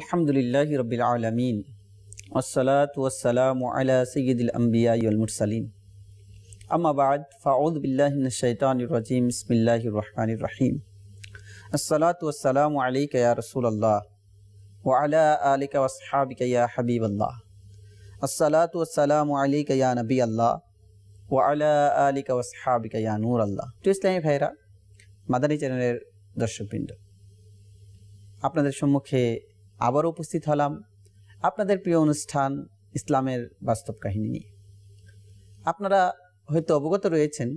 الحمد لله رب العالمين والصلاة والسلام على سيد الأنبياء والمرسلين أما بعد فأعوذ بالله من الشيطان الرجيم بسم الله الرحمن الرحيم الصلاة والسلام عليك يا رسول الله وعلى آلك وأصحابك يا حبيب الله الصلاة والسلام عليك يا نبي الله وعلى آلك وأصحابك يا نور الله তো ইসলামী ভাইরা মাদানী চ্যানেলের দর্শকবৃন্দ আপনাদের সম্মুখে আবার উপস্থিত হলাম আপনাদের প্রিয় অনুষ্ঠান ইসলামের বাস্তব কাহিনী নিয়ে আপনারা হয়তো অবগত রয়েছেন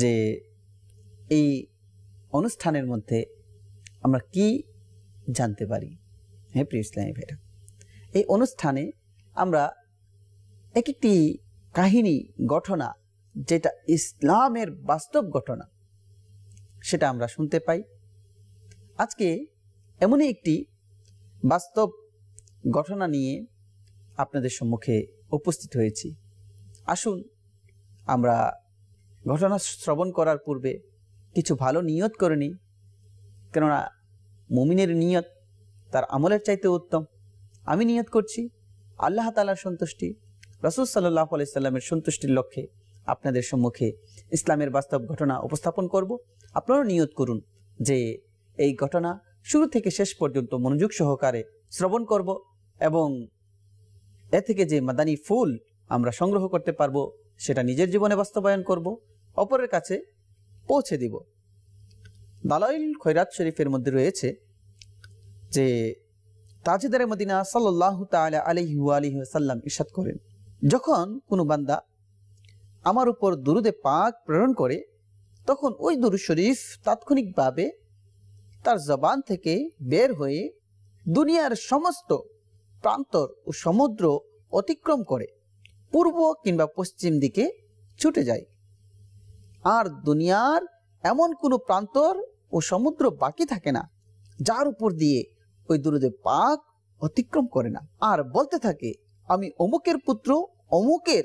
যে এই অনুষ্ঠানের মধ্যে আমরা কি জানতে পারি হ্যাঁ প্রিয় ইসলামী ভাইরা এই অনুষ্ঠানে আমরা এক একটি কাহিনী ঘটনা যেটা ইসলামের বাস্তব ঘটনা সেটা আমরা শুনতে পাই আজকে এমনই একটি বাস্তব ঘটনা নিয়ে আপনাদের সম্মুখে উপস্থিত হয়েছি আসুন আমরা ঘটনা শ্রবণ করার পূর্বে কিছু ভালো নিয়ত করে নিই কেননা মুমিনের নিয়ত তার আমলের চাইতে উত্তম আমি নিয়ত করছি আল্লাহ তালার সন্তুষ্টি রসুল সাল্লাহ সাল্লামের সন্তুষ্টির লক্ষ্যে আপনাদের সম্মুখে ইসলামের বাস্তব ঘটনা উপস্থাপন করব আপনারাও নিয়ত করুন যে এই ঘটনা শুরু থেকে শেষ পর্যন্ত মনোযোগ সহকারে শ্রবণ করব এবং এ থেকে যে মাদানি ফুল আমরা সংগ্রহ করতে পারবো সেটা নিজের জীবনে বাস্তবায়ন করব অপরের কাছে পৌঁছে দিব দালাইল খৈরাত শরীফের মধ্যে রয়েছে যে তাজেদারে মদিনা সাল্লাহ তালা আলি সাল্লাম ইসাদ করেন যখন কোনো বান্দা আমার উপর দুরুদে পাক প্রেরণ করে তখন ওই দুরু শরীফ তাৎক্ষণিকভাবে তার জবান থেকে বের হয়ে দুনিয়ার সমস্ত প্রান্তর ও সমুদ্র অতিক্রম করে পূর্ব কিংবা পশ্চিম দিকে ছুটে যায় আর দুনিয়ার এমন কোনো প্রান্তর ও সমুদ্র বাকি থাকে না যার উপর দিয়ে ওই দুরুদে পাক অতিক্রম করে না আর বলতে থাকে আমি অমুকের পুত্র অমুকের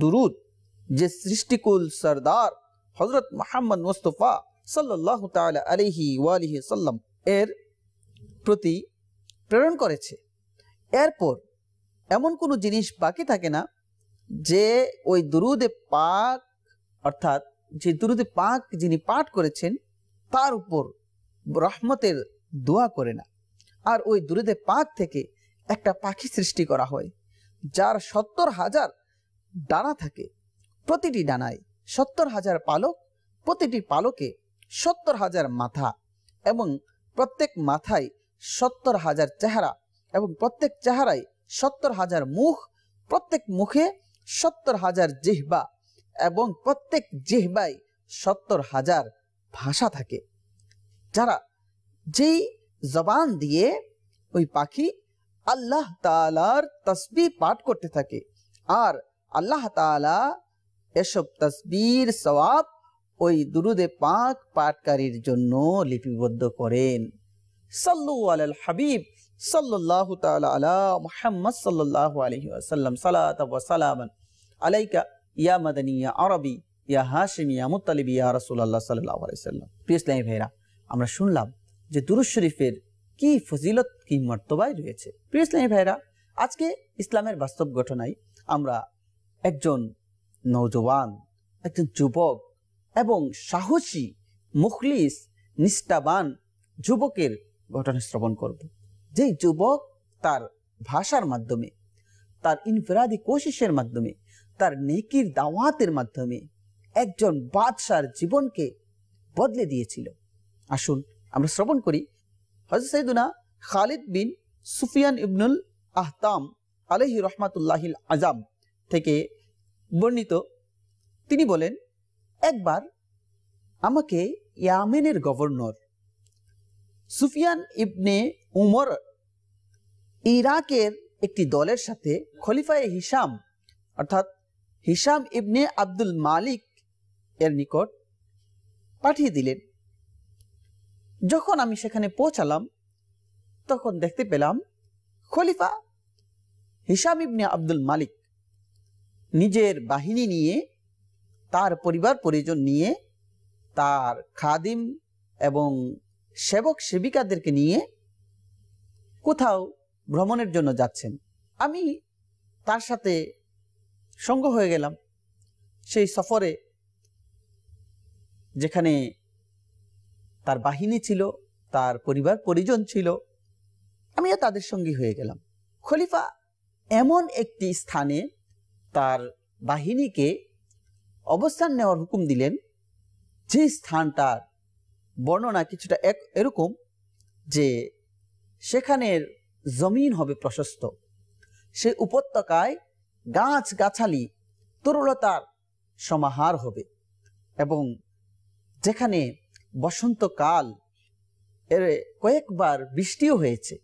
দুরুদ যে সৃষ্টিকুল সর্দার হজরত মোহাম্মদ মোস্তফা সাল্লাহ তালা আলিহি ওয়ালিহি সাল্লাম এর প্রতি প্রেরণ করেছে এরপর এমন কোনো জিনিস বাকি থাকে না যে ওই দুরুদে পাক অর্থাৎ যে দুরুদে পাক যিনি পাঠ করেছেন তার উপর রহমতের দোয়া করে না আর ওই দুরুদে পাক থেকে একটা পাখি সৃষ্টি করা হয় যার সত্তর হাজার ডানা থাকে প্রতিটি ডানায় সত্তর হাজার পালক প্রতিটি পালকে সত্তর হাজার মাথা এবং প্রত্যেক মাথায় সত্তর হাজার চেহারা এবং প্রত্যেক চেহারায় সত্তর হাজার মুখ প্রত্যেক মুখে সত্তর হাজার জিহবা এবং প্রত্যেক জিহবায় সত্তর হাজার ভাষা থাকে যারা যেই জবান দিয়ে ওই পাখি আল্লাহ তালার তসবি পাঠ করতে থাকে আর আল্লাহ তালা এসব তসবির সবাব ওই দুরুদে পাক পাঠকারীর জন্য লিপিবদ্ধ করেন সাল্লু আল হাবিব সাল্লু তাল আলা মোহাম্মদ সাল্লাহ আলহি আসাল্লাম সালাত আলাইকা ইয়া মাদানী ইয়া আরবি ইয়া হাসিম ইয়া মুতালিব ইয়া রসুল্লাহ সাল্লাহ আলাইসাল্লাম প্রিয় ইসলামী ভাইরা আমরা শুনলাম যে দুরুজ শরীফের কি ফজিলত কি মর্তবায় রয়েছে প্রিয় ইসলামী ভাইরা আজকে ইসলামের বাস্তব ঘটনায় আমরা একজন নৌজওয়ান একজন যুবক এবং সাহসী মুখলিস নিষ্ঠাবান যুবকের ঘটনা শ্রবণ করব যেই যুবক তার ভাষার মাধ্যমে তার ইনফেরাদি কোশিসের মাধ্যমে তার নেকির দাওয়াতের মাধ্যমে একজন বাদশার জীবনকে বদলে দিয়েছিল আসুন আমরা শ্রবণ করি হজরত সাইদুনা খালিদ বিন সুফিয়ান ইবনুল আহতাম আলহি রহমাতুল্লাহিল আজাম থেকে বর্ণিত তিনি বলেন একবার আমাকে ইয়ামেনের গভর্নর সুফিয়ান ইবনে উমর ইরাকের একটি দলের সাথে খলিফায় হিসাম অর্থাৎ হিসাম ইবনে আব্দুল মালিক এর নিকট পাঠিয়ে দিলেন যখন আমি সেখানে পৌঁছালাম তখন দেখতে পেলাম খলিফা হিসাম ইবনে আব্দুল মালিক নিজের বাহিনী নিয়ে তার পরিবার পরিজন নিয়ে তার খাদিম এবং সেবক সেবিকাদেরকে নিয়ে কোথাও ভ্রমণের জন্য যাচ্ছেন আমি তার সাথে সঙ্গ হয়ে গেলাম সেই সফরে যেখানে তার বাহিনী ছিল তার পরিবার পরিজন ছিল আমিও তাদের সঙ্গী হয়ে গেলাম খলিফা এমন একটি স্থানে তার বাহিনীকে অবস্থান নেওয়ার হুকুম দিলেন যে স্থানটার বর্ণনা কিছুটা এক এরকম যে সেখানের জমিন হবে প্রশস্ত সে উপত্যকায় গাছ গাছালি তরুলতার সমাহার হবে এবং যেখানে বসন্তকাল এর কয়েকবার বৃষ্টিও হয়েছে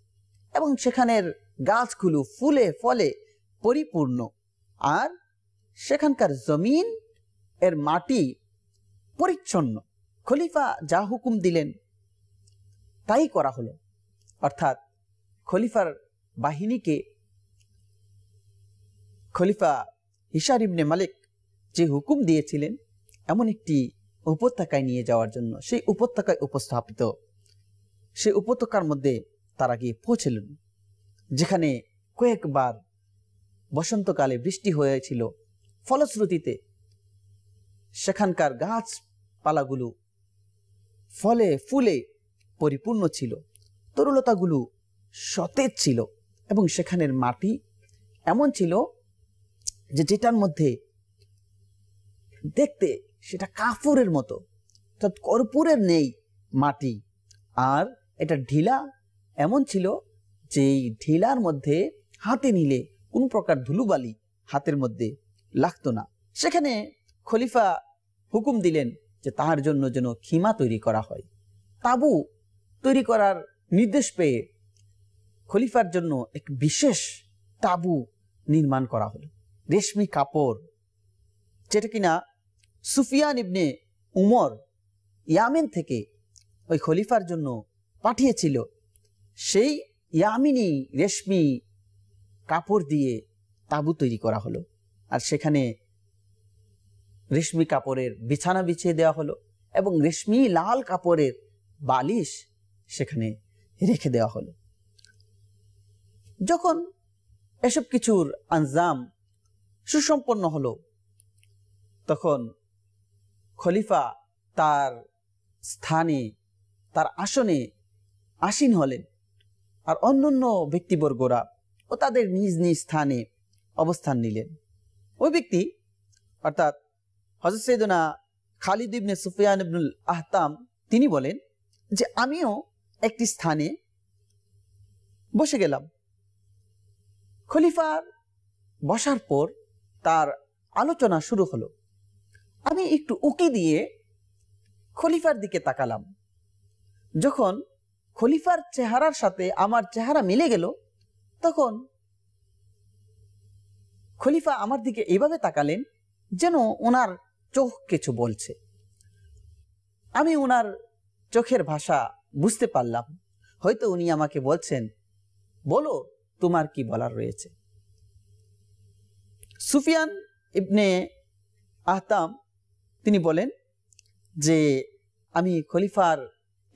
এবং সেখানের গাছগুলো ফুলে ফলে পরিপূর্ণ আর সেখানকার জমিন এর মাটি পরিচ্ছন্ন খলিফা যা হুকুম দিলেন তাই করা হলো অর্থাৎ খলিফার বাহিনীকে খলিফা হিসার ইবনে মালিক যে হুকুম দিয়েছিলেন এমন একটি উপত্যকায় নিয়ে যাওয়ার জন্য সেই উপত্যকায় উপস্থাপিত সেই উপত্যকার মধ্যে তারা গিয়ে পৌঁছলেন যেখানে কয়েকবার বসন্তকালে বৃষ্টি হয়েছিল ফলশ্রুতিতে সেখানকার গাছপালাগুলো ফলে ফুলে পরিপূর্ণ ছিল তরুলতাগুলো সতেজ ছিল এবং সেখানের মাটি এমন ছিল যে যেটার মধ্যে দেখতে সেটা কাফুরের মতো অর্থাৎ কর্পূরের নেই মাটি আর এটা ঢিলা এমন ছিল যে ঢিলার মধ্যে হাতে নিলে কোন প্রকার ধুলুবালি হাতের মধ্যে লাগতো না সেখানে খলিফা হুকুম দিলেন যে তাহার জন্য যেন খিমা তৈরি করা হয় তাবু তৈরি করার নির্দেশ পেয়ে খলিফার জন্য এক বিশেষ তাবু নির্মাণ করা হলো রেশমি কাপড় যেটা কিনা সুফিয়ান ইবনে উমর ইয়ামিন থেকে ওই খলিফার জন্য পাঠিয়েছিল সেই ইয়ামিনি রেশমি কাপড় দিয়ে তাবু তৈরি করা হলো আর সেখানে রেশমি কাপড়ের বিছানা বিছিয়ে দেওয়া হলো এবং রেশমি লাল কাপড়ের বালিশ সেখানে রেখে দেওয়া হলো যখন এসব কিছুর আঞ্জাম সুসম্পন্ন হলো তখন খলিফা তার স্থানে তার আসনে আসীন হলেন আর অন্যান্য ব্যক্তিবর্গরা ও তাদের নিজ নিজ স্থানে অবস্থান নিলেন ওই ব্যক্তি অর্থাৎ হজরত সৈদনা খালিদ ইবনে সুফিয়ান ইবনুল আহতাম তিনি বলেন যে আমিও একটি স্থানে বসে গেলাম খলিফার বসার পর তার আলোচনা শুরু হলো আমি একটু উকি দিয়ে খলিফার দিকে তাকালাম যখন খলিফার চেহারার সাথে আমার চেহারা মিলে গেল তখন খলিফা আমার দিকে এভাবে তাকালেন যেন ওনার চোখ কিছু বলছে আমি ওনার চোখের ভাষা বুঝতে পারলাম হয়তো উনি আমাকে বলছেন বলো তোমার কি বলার রয়েছে সুফিয়ান ইবনে আহতাম তিনি বলেন যে আমি খলিফার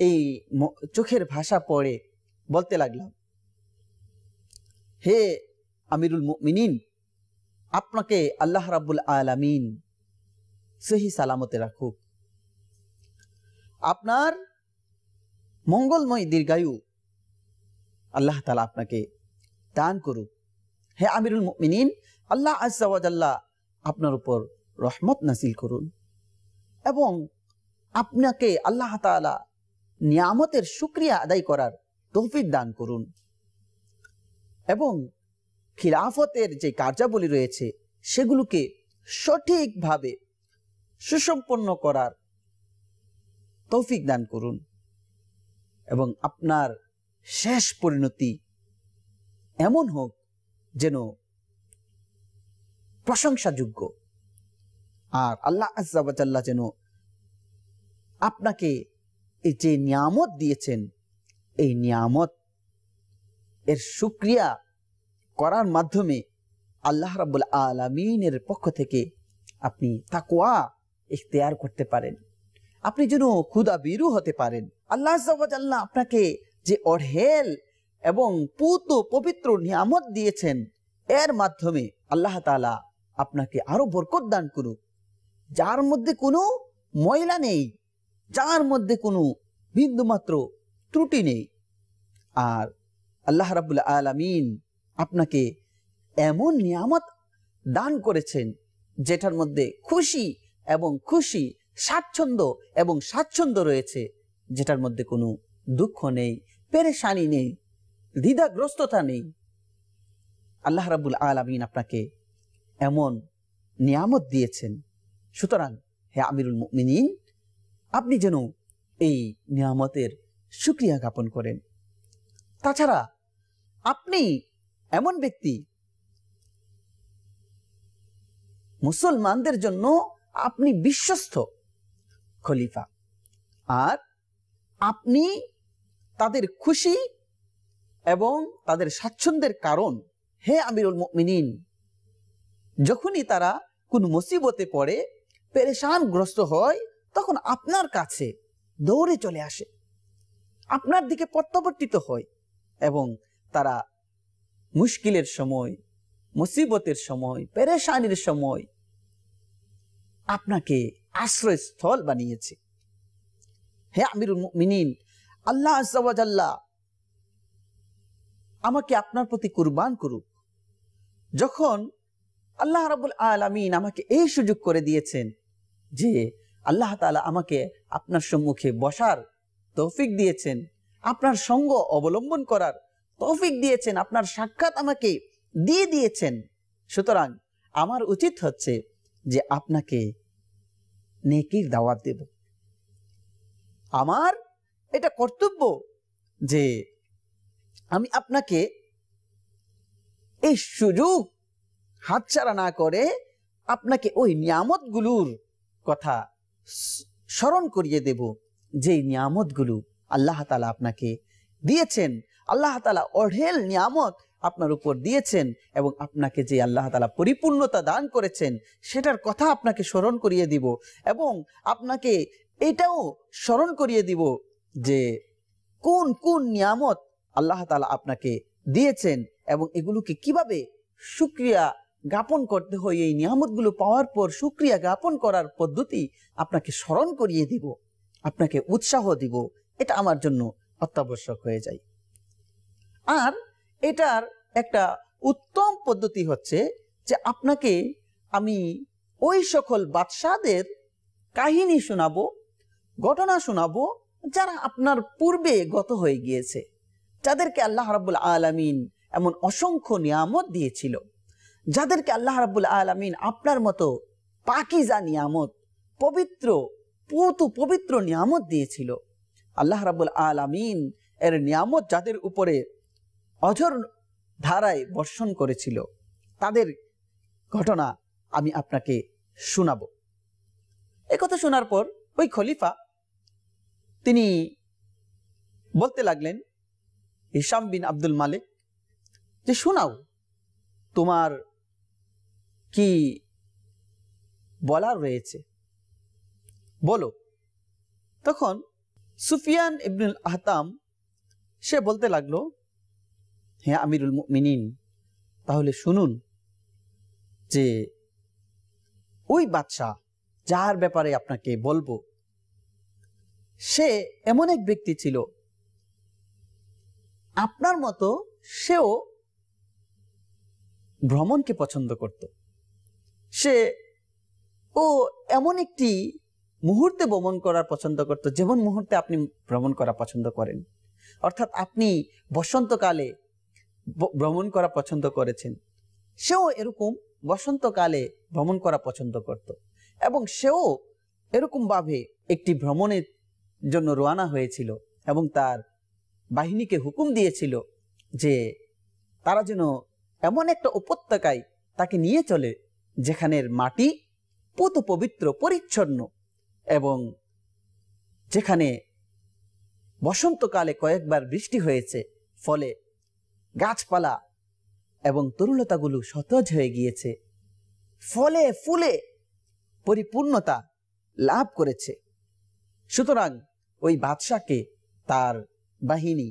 এই চোখের ভাষা পড়ে বলতে লাগলাম হে আমিরুল মিনিন আপনাকে আল্লাহ রাবুল আলামিন সেই সালামতে রাখুক আপনার মঙ্গলময় দীর্ঘায়ু আল্লাহ তালা আপনাকে দান করুক হে আমিরুল মিনিন আল্লাহ আজাল্লাহ আপনার উপর রহমত নাসিল করুন এবং আপনাকে আল্লাহ তালা নিয়ামতের সুক্রিয়া আদায় করার তৌফিক দান করুন এবং খিলাফতের যে কার্যাবলী রয়েছে সেগুলোকে সঠিকভাবে সুসম্পন্ন করার তৌফিক দান করুন এবং আপনার শেষ পরিণতি এমন হোক যেন প্রশংসাযোগ্য আর আল্লাহ আজাবাজাল্লাহ যেন আপনাকে এই যে নিয়ামত দিয়েছেন এই নিয়ামত এর সুক্রিয়া করার মাধ্যমে আল্লাহ রাবুল আলমিনের পক্ষ থেকে আপনি তাকুয়া ইখতিয়ার করতে পারেন আপনি যেন ক্ষুদা বিরু হতে পারেন আল্লাহ আল্লাহ আপনাকে যে অঢেল এবং পুত পবিত্র নিয়ামত দিয়েছেন এর মাধ্যমে আল্লাহ তালা আপনাকে আরো বরকত দান করুক যার মধ্যে কোনো ময়লা নেই যার মধ্যে কোনো বিন্দুমাত্র ত্রুটি নেই আর আল্লাহ রাবুল আলমিন আপনাকে এমন নিয়ামত দান করেছেন যেটার মধ্যে খুশি এবং খুশি স্বাচ্ছন্দ্য এবং স্বাচ্ছন্দ্য রয়েছে যেটার মধ্যে কোনো দুঃখ নেই পেরেশানি নেই দ্বিধাগ্রস্ততা নেই আল্লাহ রাবুল আলমিন আপনাকে এমন নিয়ামত দিয়েছেন সুতরাং হে আমিরুল মিনীন আপনি যেন এই নিয়ামতের সুক্রিয়া জ্ঞাপন করেন তাছাড়া আপনি এমন ব্যক্তি মুসলমানদের জন্য আপনি বিশ্বস্ত খলিফা আর আপনি তাদের খুশি এবং তাদের স্বাচ্ছন্দ্যের কারণ হে আমিরুল মিনিন যখনই তারা কোন মুসিবতে পড়ে পেরেশানগ্রস্ত হয় তখন আপনার কাছে দৌড়ে চলে আসে আপনার দিকে প্রত্যাবর্তিত হয় এবং তারা মুশকিলের সময় মুসিবতের সময় পেরেশানির সময় আপনাকে আশ্রয়স্থল বানিয়েছে হে আমিরুল মিনীন আল্লাহ আজাল্লাহ আমাকে আপনার প্রতি কুরবান করুক যখন আল্লাহ রাবুল আলমিন আমাকে এই সুযোগ করে দিয়েছেন যে আল্লাহ তালা আমাকে আপনার সম্মুখে বসার তৌফিক দিয়েছেন আপনার সঙ্গ অবলম্বন করার তৌফিক দিয়েছেন আপনার সাক্ষাৎ আমাকে দিয়ে দিয়েছেন সুতরাং আমার উচিত হচ্ছে যে আপনাকে নেকির দাওয়াত দেব আমার এটা কর্তব্য যে আমি আপনাকে এই সুযোগ হাতছাড়া না করে আপনাকে ওই নিয়ামতগুলোর কথা স্মরণ করিয়ে দেব যে নিয়ামতগুলো আল্লাহ তালা আপনাকে দিয়েছেন আল্লাহ তালা অঢেল নিয়ামত আপনার উপর দিয়েছেন এবং আপনাকে যে আল্লাহ তালা পরিপূর্ণতা দান করেছেন সেটার কথা আপনাকে স্মরণ করিয়ে দিব এবং আপনাকে এটাও স্মরণ করিয়ে দিব যে কোন কোন নিয়ামত আল্লাহ তালা আপনাকে দিয়েছেন এবং এগুলোকে কিভাবে সুক্রিয়া জ্ঞাপন করতে হয় এই নিয়ামতগুলো পাওয়ার পর সুক্রিয়া জ্ঞাপন করার পদ্ধতি আপনাকে স্মরণ করিয়ে দিব আপনাকে উৎসাহ দিব এটা আমার জন্য অত্যাবশ্যক হয়ে যায় আর এটার একটা উত্তম পদ্ধতি হচ্ছে যে আপনাকে আমি ওই সকল বাদশাহদের কাহিনী শোনাবো ঘটনা শোনাবো যারা আপনার পূর্বে গত হয়ে গিয়েছে যাদেরকে আল্লাহ রাবুল আলমিন এমন অসংখ্য নিয়ামত দিয়েছিল যাদেরকে আল্লাহ রাবুল আলমিন আপনার মতো পাকিজা নিয়ামত পবিত্র পুতু পবিত্র নিয়ামত দিয়েছিল আল্লাহ রাবুল আলমিন এর নিয়ামত যাদের উপরে অঝর ধারায় বর্ষণ করেছিল তাদের ঘটনা আমি আপনাকে শোনাব কথা শোনার পর ওই খলিফা তিনি বলতে লাগলেন হিসাম বিন আব্দুল মালিক যে শোনাও তোমার কি বলার রয়েছে বলো তখন সুফিয়ান ইবনুল আহতাম সে বলতে লাগলো হে আমিরুল মিনিন তাহলে শুনুন যে ওই বাদশাহ যার ব্যাপারে আপনাকে বলবো সে এমন এক ব্যক্তি ছিল আপনার মতো সেও ভ্রমণকে পছন্দ করত সে ও এমন একটি মুহূর্তে ভ্রমণ করার পছন্দ করত যেমন মুহূর্তে আপনি ভ্রমণ করা পছন্দ করেন অর্থাৎ আপনি বসন্তকালে ভ্রমণ করা পছন্দ করেছেন সেও এরকম বসন্তকালে ভ্রমণ করা পছন্দ করত এবং সেও এরকমভাবে একটি ভ্রমণের জন্য রোয়ানা হয়েছিল এবং তার বাহিনীকে হুকুম দিয়েছিল যে তারা যেন এমন একটা উপত্যকায় তাকে নিয়ে চলে যেখানের মাটি পুত পবিত্র পরিচ্ছন্ন এবং যেখানে বসন্তকালে কয়েকবার বৃষ্টি হয়েছে ফলে গাছপালা এবং তরুলতাগুলো সতেজ হয়ে গিয়েছে ফলে ফুলে পরিপূর্ণতা লাভ করেছে সুতরাং ওই বাদশাকে তার বাহিনী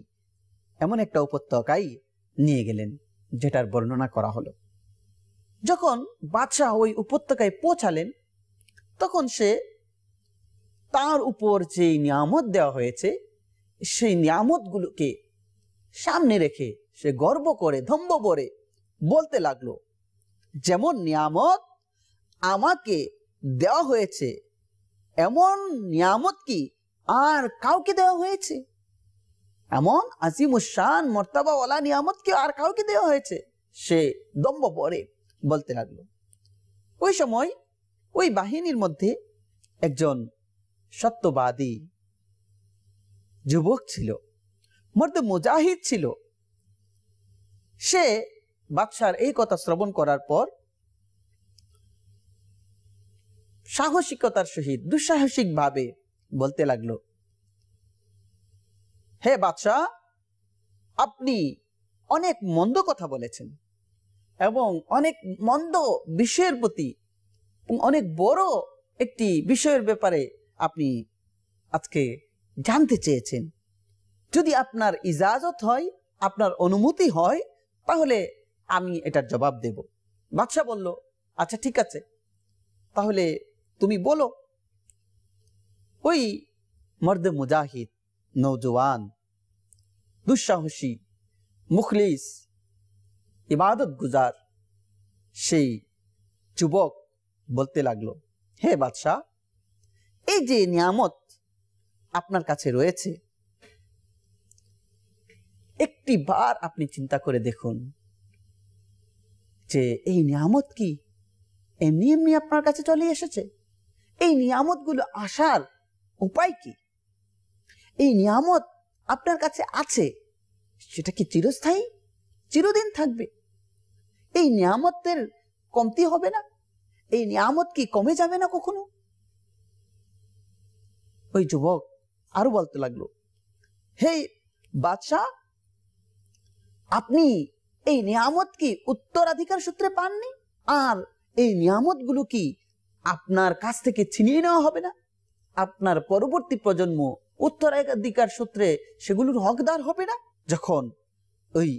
এমন একটা উপত্যকায় নিয়ে গেলেন যেটার বর্ণনা করা হলো যখন বাদশাহ ওই উপত্যকায় পৌঁছালেন তখন সে তার উপর যে নিয়ামত দেওয়া হয়েছে সেই নিয়ামতগুলোকে সামনে রেখে সে গর্ব করে ধম্ব করে বলতে লাগলো যেমন নিয়ামত আমাকে দেওয়া হয়েছে এমন নিয়ামত কি আর কাউকে দেওয়া হয়েছে এমন আজিমুসান মর্তাবাওয়ালা নিয়ামত কি আর কাউকে দেওয়া হয়েছে সে দম্ব পরে বলতে লাগলো ওই সময় ওই বাহিনীর মধ্যে একজন সত্যবাদী যুবক ছিল মধ্যে মুজাহিদ ছিল সে বাদশার এই কথা শ্রবণ করার পর সাহসিকতার সহিত দুঃসাহসিক ভাবে বলতে লাগলো হে বাদশাহ আপনি অনেক মন্দ কথা বলেছেন এবং অনেক মন্দ বিষয়ের প্রতি অনেক বড় একটি বিষয়ের ব্যাপারে আপনি আজকে জানতে চেয়েছেন যদি আপনার ইজাজত হয় আপনার অনুমতি হয় তাহলে আমি এটার জবাব দেব বাদশাহ বলল আচ্ছা ঠিক আছে তাহলে তুমি বলো ওই মর্দ মুজাহিদ নৌজওয়ান দুঃসাহসী মুখলিস ইবাদত গুজার সেই যুবক বলতে লাগলো হে বাদশাহ এই যে নিয়ামত আপনার কাছে রয়েছে একটি বার আপনি চিন্তা করে দেখুন যে এই নিয়ামত কি এমনি এমনি আপনার কাছে চলে এসেছে এই নিয়ামতগুলো আসার উপায় কি এই নিয়ামত আপনার কাছে আছে সেটা কি চিরস্থায়ী চিরদিন থাকবে এই নিয়ামতের কমতি হবে না এই নিয়ামত কি কমে যাবে না কখনো ওই যুবক আরো বলতে লাগলো হে বাদশাহ আপনি এই নিয়ামত কি উত্তরাধিকার সূত্রে পাননি আর এই নিয়ামতগুলো কি আপনার কাছ থেকে ছিনিয়ে নেওয়া হবে না আপনার পরবর্তী প্রজন্ম উত্তরাধিকার সূত্রে সেগুলোর হকদার হবে না যখন ওই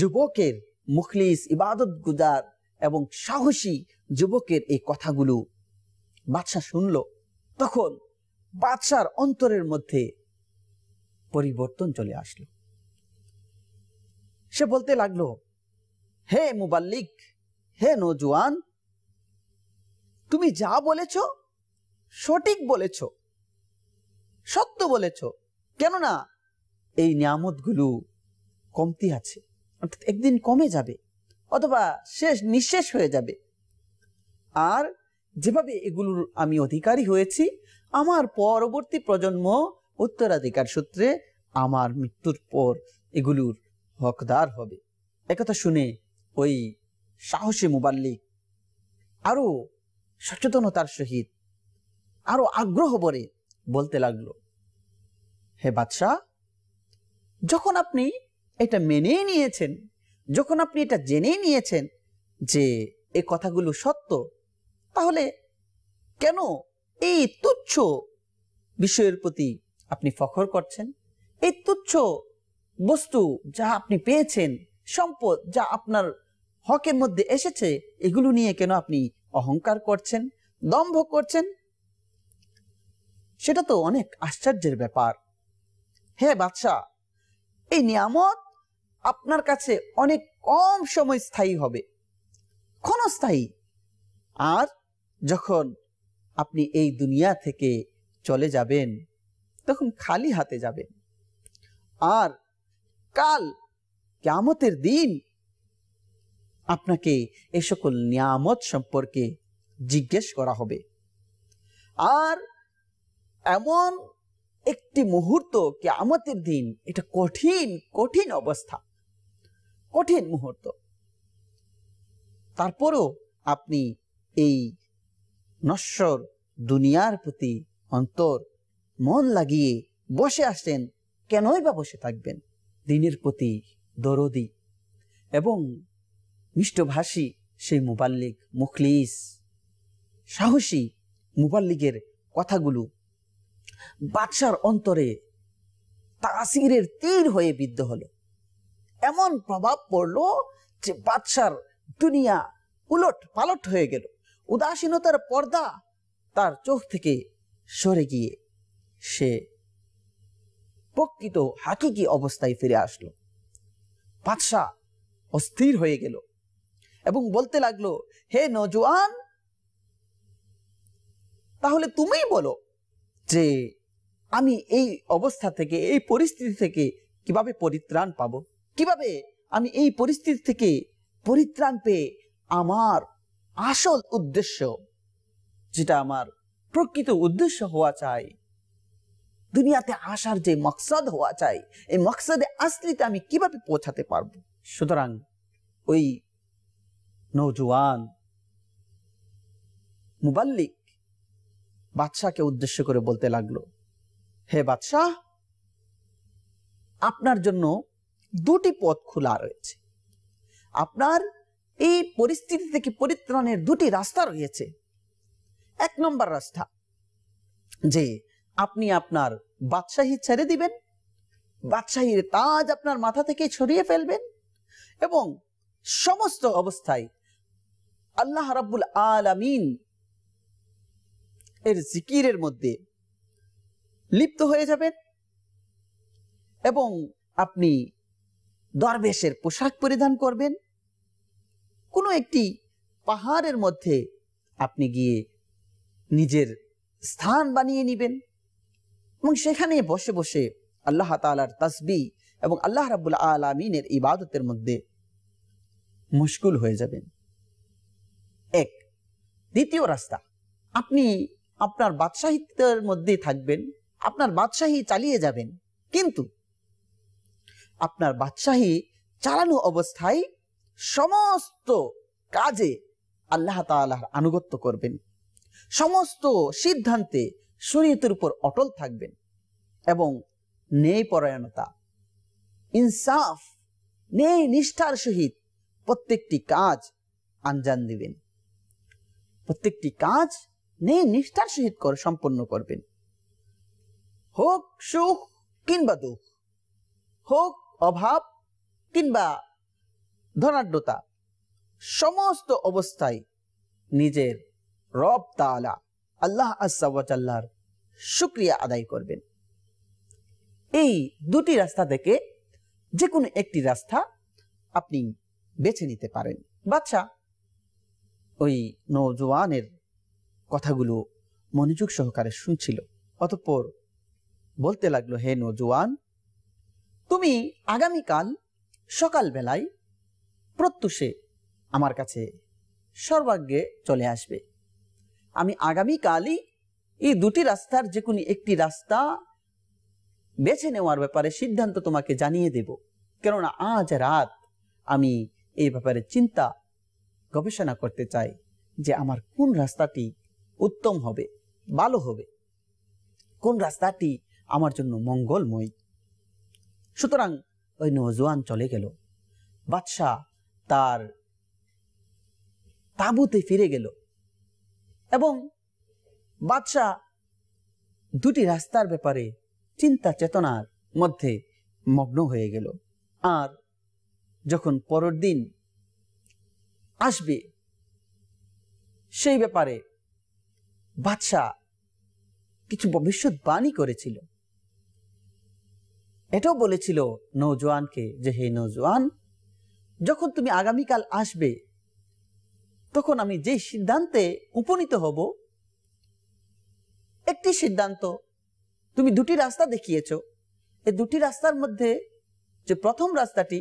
যুবকের মুখলিস ইবাদত গুজার এবং সাহসী যুবকের এই কথাগুলো বাদশাহ শুনল তখন বাদশার অন্তরের মধ্যে পরিবর্তন চলে আসলো সে বলতে লাগলো হে মুবাল্লিক হে নজুয়ান তুমি যা বলেছ সঠিক বলেছ সত্য বলেছ কেননা এই নিয়ামতগুলো কমতি আছে অর্থাৎ একদিন কমে যাবে অথবা শেষ নিঃশেষ হয়ে যাবে আর যেভাবে এগুলোর আমি অধিকারী হয়েছি আমার পরবর্তী প্রজন্ম উত্তরাধিকার সূত্রে আমার মৃত্যুর পর এগুলোর হকদার হবে একথা শুনে ওই সাহসী মুবাল্লিক আরো সচেতনতার সহিত আরো আগ্রহ বলে বলতে লাগলো হে বাদশাহ যখন আপনি এটা মেনে নিয়েছেন যখন আপনি এটা জেনে নিয়েছেন যে এ কথাগুলো সত্য তাহলে কেন এই তুচ্ছ বিষয়ের প্রতি আপনি ফখর করছেন এই তুচ্ছ বস্তু যা আপনি পেয়েছেন সম্পদ যা আপনার হকের মধ্যে এসেছে এগুলো নিয়ে কেন আপনি অহংকার করছেন দম্ভ করছেন সেটা তো অনেক আশ্চর্যের ব্যাপার হে বাদশাহ এই নিয়ামত আপনার কাছে অনেক কম সময় স্থায়ী হবে ক্ষণস্থায়ী আর যখন আপনি এই দুনিয়া থেকে চলে যাবেন তখন খালি হাতে যাবেন আর কাল কেমতের দিন আপনাকে এ সকল নিয়ামত সম্পর্কে জিজ্ঞেস করা হবে আর এমন একটি মুহূর্ত কেয়ামতের দিন এটা কঠিন কঠিন অবস্থা কঠিন মুহূর্ত তারপরও আপনি এই নশ্বর দুনিয়ার প্রতি অন্তর মন লাগিয়ে বসে আসেন কেনই বা বসে থাকবেন দিনের প্রতি দরদি এবং মিষ্টভাষী সেই মুবাল্লিক মুখলিস সাহসী মুবাল্লিকের কথাগুলো বাদশার অন্তরে তাসিরের তীর হয়ে বিদ্ধ হলো এমন প্রভাব পড়ল যে বাদশার দুনিয়া উলট পালট হয়ে গেল উদাসীনতার পর্দা তার চোখ থেকে সরে গিয়ে সে প্রকৃত হাকিকি অবস্থায় ফিরে আসলো বাদশাহ অস্থির হয়ে গেল এবং বলতে লাগলো হে নজওয়ান তাহলে তুমিই বলো যে আমি এই অবস্থা থেকে এই পরিস্থিতি থেকে কিভাবে পরিত্রাণ পাব কিভাবে আমি এই পরিস্থিতি থেকে পরিত্রাণ পেয়ে আমার আসল উদ্দেশ্য যেটা আমার প্রকৃত উদ্দেশ্য হওয়া চাই দুনিয়াতে আসার যে মকসদ হওয়া চাই এই মকসদে আসলিতে আমি কিভাবে পৌঁছাতে পারবো সুতরাং ওই নৌজওয়ান মুবাল্লিক বাদশাহকে উদ্দেশ্য করে বলতে লাগলো হে বাদশাহ আপনার জন্য দুটি পথ খোলা রয়েছে আপনার এই পরিস্থিতি থেকে পরিত্রাণের দুটি রাস্তা রয়েছে এক নম্বর রাস্তা যে আপনি আপনার বাদশাহী ছেড়ে দিবেন বাদশাহীর তাজ আপনার মাথা থেকে ছড়িয়ে ফেলবেন এবং সমস্ত অবস্থায় আল্লাহ রাব্বুল আলামিন এর জিকিরের মধ্যে লিপ্ত হয়ে যাবেন এবং আপনি দরবেশের পোশাক পরিধান করবেন কোনো একটি পাহাড়ের মধ্যে আপনি গিয়ে নিজের স্থান বানিয়ে নেবেন এবং সেখানে বসে বসে আল্লাহ তালার তসবি এবং আল্লাহ রাবুল আলমিনের ইবাদতের মধ্যে মুশকুল হয়ে যাবেন এক দ্বিতীয় রাস্তা আপনি আপনার বাদশাহিত্যের মধ্যে থাকবেন আপনার বাদশাহী চালিয়ে যাবেন কিন্তু আপনার বাদশাহী চালানো অবস্থায় সমস্ত কাজে আল্লাহ তালার আনুগত্য করবেন সমস্ত সিদ্ধান্তে শরীয়তের উপর অটল থাকবেন এবং ন্যায় পরায়ণতা ইনসাফ ন্যায় নিষ্ঠার সহিত প্রত্যেকটি কাজ আঞ্জান দিবেন প্রত্যেকটি কাজ ন্যায় নিষ্ঠার সহিত করে সম্পন্ন করবেন হোক সুখ কিংবা দুঃখ হোক অভাব কিংবা ধনাঢ্যতা সমস্ত অবস্থায় নিজের রব তালা আল্লাহ আসাল্লাহর শুক্রিয়া আদায় করবেন এই দুটি রাস্তা থেকে যে কোনো একটি রাস্তা আপনি বেছে নিতে পারেন বাচ্চা ওই নৌজওয়ানের কথাগুলো মনোযোগ সহকারে শুনছিল অতঃপর বলতে লাগলো হে নৌজওয়ান তুমি আগামীকাল সকালবেলায় প্রত্যুষে আমার কাছে সর্বাগ্যে চলে আসবে আমি আগামীকালই এই দুটি রাস্তার যে কোনো একটি রাস্তা বেছে নেওয়ার ব্যাপারে সিদ্ধান্ত তোমাকে জানিয়ে দেব কেননা আজ রাত আমি এই ব্যাপারে চিন্তা গবেষণা করতে চাই যে আমার কোন রাস্তাটি উত্তম হবে ভালো হবে কোন রাস্তাটি আমার জন্য মঙ্গলময় সুতরাং ওই নজওয়ান চলে গেল বাদশাহ তার তাঁবুতে ফিরে গেল এবং বাদশাহ দুটি রাস্তার ব্যাপারে চিন্তা চেতনার মধ্যে মগ্ন হয়ে গেল আর যখন পরের দিন আসবে সেই ব্যাপারে বাদশাহ কিছু ভবিষ্যৎবাণী করেছিল এটাও বলেছিল নৌজোয়ানকে যে হে নৌজোয়ান যখন তুমি আগামীকাল আসবে তখন আমি যে সিদ্ধান্তে উপনীত হব একটি সিদ্ধান্ত তুমি দুটি রাস্তা দেখিয়েছ এই দুটি রাস্তার মধ্যে যে প্রথম রাস্তাটি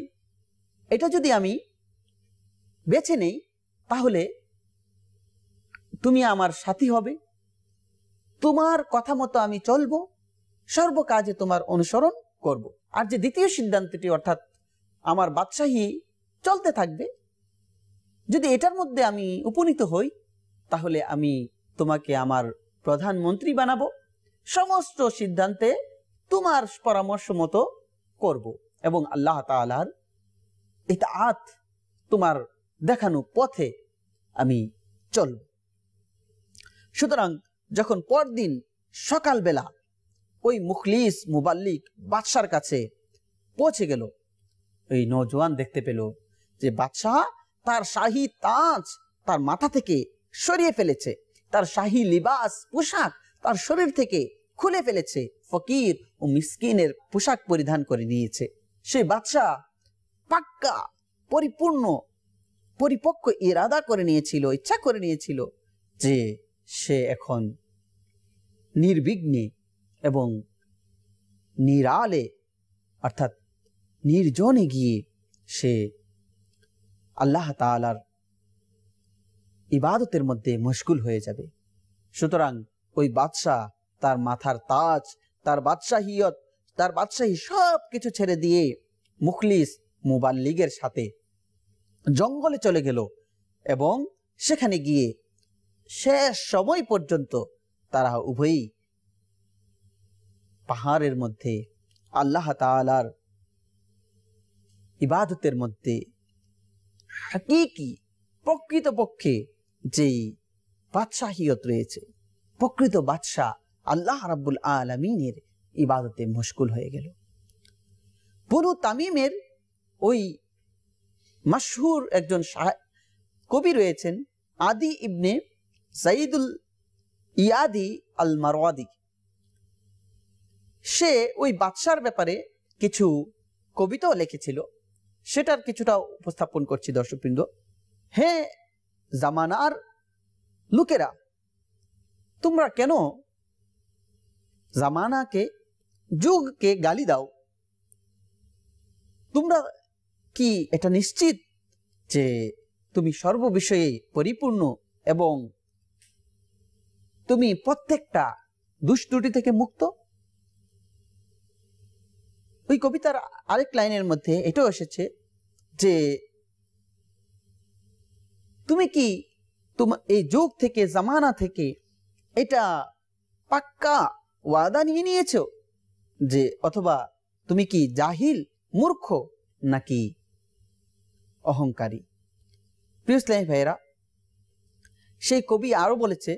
এটা যদি আমি বেছে নেই তাহলে তুমি আমার সাথী হবে তোমার কথা মতো আমি চলব সর্বকাজে তোমার অনুসরণ করব। আর যে দ্বিতীয় সিদ্ধান্তটি অর্থাৎ আমার বাদশাহী চলতে থাকবে যদি এটার মধ্যে আমি উপনীত হই তাহলে আমি তোমাকে আমার প্রধানমন্ত্রী বানাবো সমস্ত সিদ্ধান্তে তোমার পরামর্শ মতো করব এবং আল্লাহ তালার এটা আত তোমার দেখানো পথে আমি চল সুতরাং যখন পরদিন সকালবেলা ওই মুখলিস মুবাল্লিক বাদশার কাছে পৌঁছে গেল ওই নজওয়ান দেখতে পেল যে বাদশাহ তার শাহী তাজ তার মাথা থেকে সরিয়ে ফেলেছে তার শাহী লিবাস পোশাক তার শরীর থেকে খুলে ফেলেছে ফকির ও মিসকিনের পোশাক পরিধান করে নিয়েছে সে বাদশাহ পাক্কা পরিপূর্ণ পরিপক্ক ইরাদা করে নিয়েছিল ইচ্ছা করে নিয়েছিল যে সে এখন নির্বিঘ্নে এবং নিরালে অর্থাৎ নির্জনে গিয়ে সে আল্লাহ তালার ইবাদতের মধ্যে মুশকুল হয়ে যাবে সুতরাং ওই বাদশাহ তার মাথার তাজ তার বাদশাহিয়ত তার বাদশাহী সব কিছু ছেড়ে দিয়ে মুখলিস মুবাল্লিগের সাথে জঙ্গলে চলে গেল এবং সেখানে গিয়ে শেষ সময় পর্যন্ত তারা উভয়ই পাহাড়ের মধ্যে আল্লাহ তালার ইবাদতের মধ্যে হাকিকি প্রকৃতপক্ষে যেই বাদশাহিয়ত রয়েছে প্রকৃত বাদশাহ আল্লাহ রাবুল আলমিনের ইবাদতে মুশকুল হয়ে গেল বনু তামিমের ওই মাসহুর একজন কবি রয়েছেন আদি ইবনে সাইদুল ইয়াদি আল মারওয়াদি সে ওই বাদশার ব্যাপারে কিছু কবিতাও লিখেছিল সেটার কিছুটা উপস্থাপন করছি দর্শকবৃন্দ হে হ্যাঁ, জামানার লোকেরা তোমরা কেন জামানাকে যুগকে গালি দাও তোমরা কি এটা নিশ্চিত যে তুমি সর্ববিষয়ে পরিপূর্ণ এবং তুমি প্রত্যেকটা দুষ্টুটি থেকে মুক্ত ওই কবিতার আরেক লাইনের মধ্যে এটাও এসেছে যে তুমি কি তোমার এই যুগ থেকে জামানা থেকে এটা পাক্কা ওয়াদা নিয়ে নিয়েছ যে অথবা তুমি কি জাহিল মূর্খ নাকি অহংকারী প্রিয় ইসলামী ভাইয়েরা সেই কবি আরো বলেছে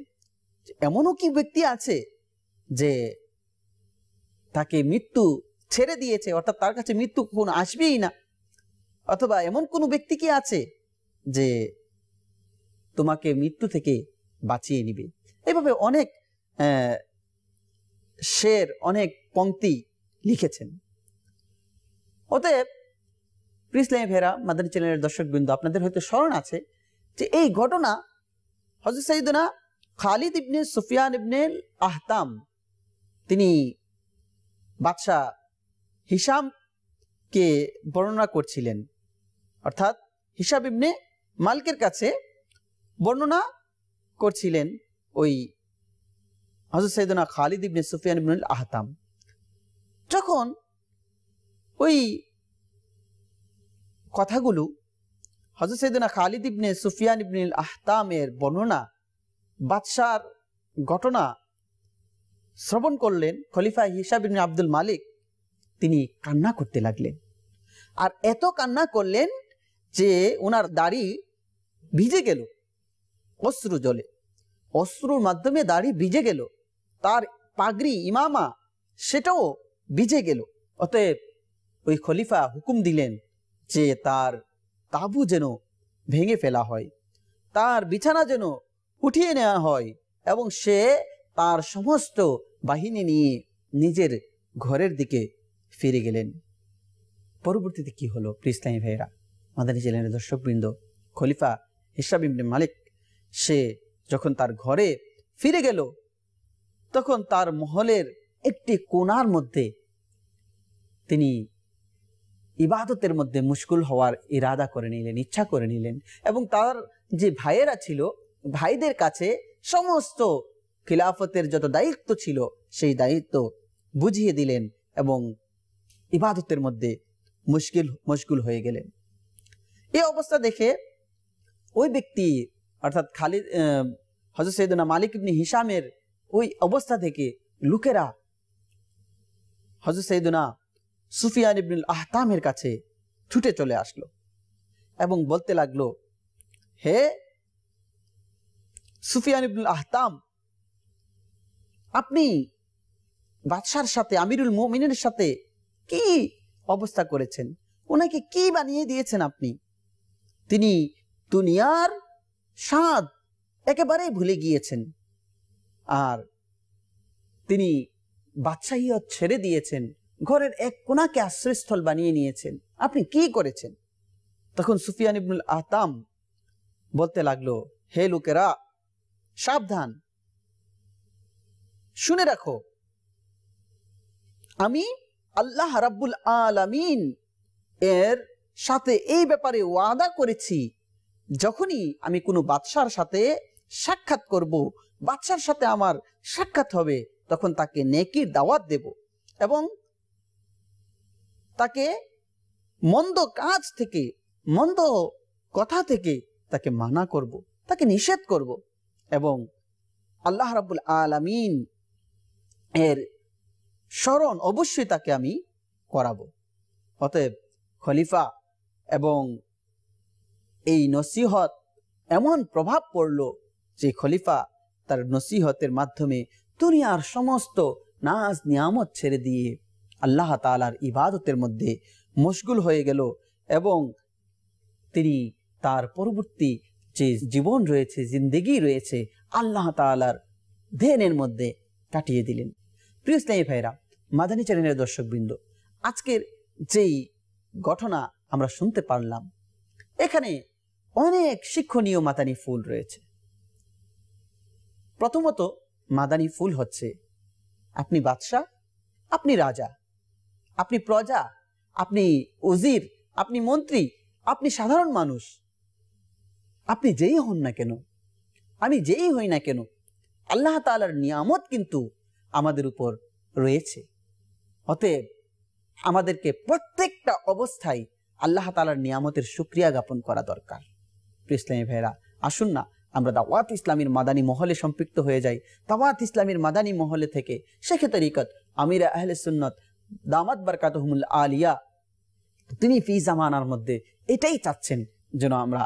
এমনও কি ব্যক্তি আছে যে তাকে মৃত্যু ছেড়ে দিয়েছে অর্থাৎ তার কাছে মৃত্যু কোন আসবেই না অথবা এমন কোনো ব্যক্তি কি আছে যে তোমাকে মৃত্যু থেকে বাঁচিয়ে নিবে এভাবে অনেক শের অনেক পংক্তি লিখেছেন অতএব প্রিসলাই ভেরা মাদানী চ্যানেলের দর্শকবৃন্দ আপনাদের হয়তো স্মরণ আছে যে এই ঘটনা হজরত সাইদুনা খালিদ ইবনে সুফিয়ান ইবনে আহতাম তিনি বাদশাহ কে বর্ণনা করছিলেন অর্থাৎ হিসাব ইবনে মালিকের কাছে বর্ণনা করছিলেন ওই হজর সৈদনা খালিদ ইবনে সুফিয়ান ইবনুল আহতাম যখন ওই কথাগুলো হজর সৈদনা খালিদ ইবনে সুফিয়ান ইবনুল আহতামের বর্ণনা বাদশার ঘটনা শ্রবণ করলেন খলিফা হিসাব ইবনে আব্দুল মালিক তিনি কান্না করতে লাগলেন আর এত কান্না করলেন যে ওনার দাড়ি ভিজে গেল অশ্রু জলে অশ্রুর মাধ্যমে দাড়ি ভিজে গেল তার পাগড়ি ইমামা সেটাও ভিজে গেল অতএব ওই খলিফা হুকুম দিলেন যে তার তাবু যেন ভেঙে ফেলা হয় তার বিছানা যেন উঠিয়ে নেওয়া হয় এবং সে তার সমস্ত বাহিনী নিয়ে নিজের ঘরের দিকে ফিরে গেলেন পরবর্তীতে কি হলো প্রিসলামী ভাইরা মাদানী চ্যানেলের দর্শকবৃন্দ খলিফা হিসাব ইবনে মালিক সে যখন তার ঘরে ফিরে গেল তখন তার মহলের একটি কোনার মধ্যে তিনি ইবাদতের মধ্যে মুশকুল হওয়ার ইরাদা করে নিলেন ইচ্ছা করে নিলেন এবং তার যে ভাইয়েরা ছিল ভাইদের কাছে সমস্ত খিলাফতের যত দায়িত্ব ছিল সেই দায়িত্ব বুঝিয়ে দিলেন এবং ইবাদতের মধ্যে মুশকিল মুশকুল হয়ে গেলেন এই অবস্থা দেখে ওই ব্যক্তি অর্থাৎ খালিদ হজর সৈদনা মালিক ইবনি হিসামের ওই অবস্থা থেকে লোকেরা হজর সৈদুনা সুফিয়ান ইবনুল আহতামের কাছে ছুটে চলে আসলো এবং বলতে লাগলো হে সুফিয়ান ইবনুল আহতাম আপনি বাদশার সাথে আমিরুল মোমিনের সাথে কি অবস্থা করেছেন ওনাকে কি বানিয়ে দিয়েছেন আপনি তিনি দুনিয়ার স্বাদ একেবারেই ভুলে গিয়েছেন আর তিনি বাদশাহীও ছেড়ে দিয়েছেন ঘরের এক কোনাকে আশ্রয়স্থল বানিয়ে নিয়েছেন আপনি কি করেছেন তখন সুফিয়ান ইবনুল আতাম বলতে লাগলো হে লোকেরা সাবধান শুনে রাখো আমি আল্লাহ রাব্বুল আলামিন এর সাথে এই ব্যাপারে ওয়াদা করেছি যখনই আমি কোনো বাদশার সাথে সাক্ষাৎ করব বাদশার সাথে আমার সাক্ষাৎ হবে তখন তাকে নেকির দাওয়াত দেব এবং তাকে মন্দ কাজ থেকে মন্দ কথা থেকে তাকে মানা করব তাকে নিষেধ করব এবং আল্লাহ রাবুল আলামিন এর স্মরণ অবশ্যই তাকে আমি করাবো অতএব খলিফা এবং এই নসিহত এমন প্রভাব পড়ল যে খলিফা তার নসিহতের মাধ্যমে দুনিয়ার সমস্ত নাজ নিয়ামত ছেড়ে দিয়ে আল্লাহ তালার ইবাদতের মধ্যে মশগুল হয়ে গেল এবং তিনি তার পরবর্তী যে জীবন রয়েছে জিন্দেগি রয়েছে আল্লাহ তালার ধ্যানের মধ্যে কাটিয়ে দিলেন প্রিয় স্নেহী ভাইরা মাদানী চ্যানেলের দর্শকবৃন্দ আজকের যেই ঘটনা আমরা শুনতে পারলাম এখানে অনেক শিক্ষণীয় মাদানি ফুল রয়েছে প্রথমত মাদানি ফুল হচ্ছে আপনি বাদশাহ আপনি রাজা আপনি প্রজা আপনি উজির আপনি মন্ত্রী আপনি সাধারণ মানুষ আপনি যেই হন না কেন আমি যেই হই না কেন আল্লাহ তালার নিয়ামত কিন্তু আমাদের উপর রয়েছে অতএব আমাদেরকে প্রত্যেকটা অবস্থায় আল্লাহ তালার নিয়ামতের সুক্রিয়া জ্ঞাপন করা দরকার ইসলামী ভাইরা আসুন না আমরা দাওয়াত ইসলামীর মাদানী মহলে সম্পৃক্ত হয়ে যাই দাওয়াত ইসলামীর মাদানী মহলে থেকে শেখে তরিকত আমির আহলে সুন্নত দামাত বারকাতহমুল আলিয়া তিনি ফি জামানার মধ্যে এটাই চাচ্ছেন যেন আমরা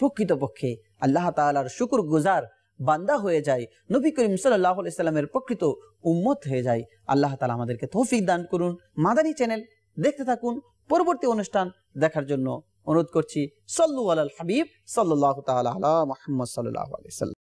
প্রকৃতপক্ষে আল্লাহ তালার শুকুর গুজার বান্দা হয়ে যায় নবী করিম সাল্লাহ সাল্লামের প্রকৃত উম্মত হয়ে যায় আল্লাহ তালা আমাদেরকে তৌফিক দান করুন মাদানী চ্যানেল দেখতে থাকুন পরবর্তী অনুষ্ঠান দেখার জন্য অনুরোধ করছি সল্লু আল হাবিব সাল্লাহ তাল মোহাম্মদ সাল্লাহ আলিয়া